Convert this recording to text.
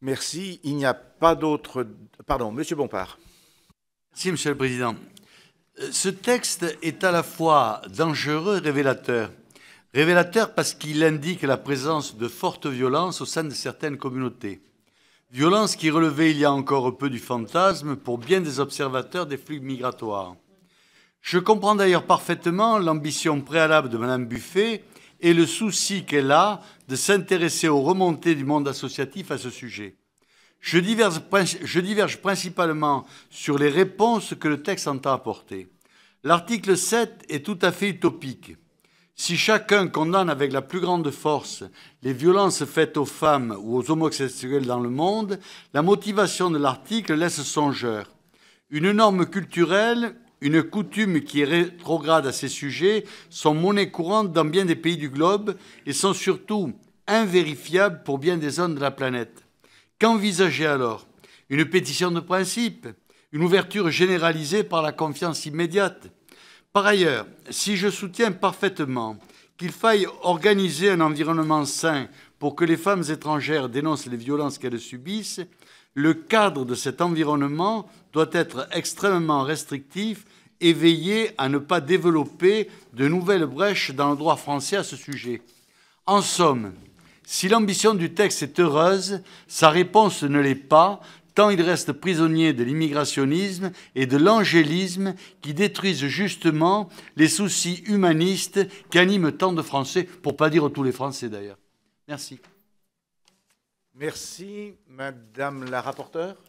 Merci. Il n'y a pas d'autre. Pardon, Monsieur Bompard. Merci, Monsieur le Président. Euh, ce texte est à la fois dangereux et révélateur. Révélateur parce qu'il indique la présence de fortes violences au sein de certaines communautés. Violence qui relevait il y a encore peu du fantasme pour bien des observateurs des flux migratoires. Je comprends d'ailleurs parfaitement l'ambition préalable de Mme Buffet et le souci qu'elle a de s'intéresser aux remontées du monde associatif à ce sujet. Je diverge, principalement sur les réponses que le texte entend apporter. L'article 7 est tout à fait utopique. Si chacun condamne avec la plus grande force les violences faites aux femmes ou aux homosexuels dans le monde, la motivation de l'article laisse songeur. Une norme culturelle une coutume qui est rétrograde à ces sujets, sont monnaie courante dans bien des pays du globe et sont surtout invérifiables pour bien des zones de la planète. Qu'envisager alors Une pétition de principe Une ouverture généralisée par la confiance immédiate Par ailleurs, si je soutiens parfaitement qu'il faille organiser un environnement sain pour que les femmes étrangères dénoncent les violences qu'elles subissent, le cadre de cet environnement doit être extrêmement restrictif et veiller à ne pas développer de nouvelles brèches dans le droit français à ce sujet. En somme, si l'ambition du texte est heureuse, sa réponse ne l'est pas, tant il reste prisonnier de l'immigrationnisme et de l'angélisme qui détruisent justement les soucis humanistes qui animent tant de Français, pour pas dire tous les Français d'ailleurs. Merci. Merci, Madame la rapporteure.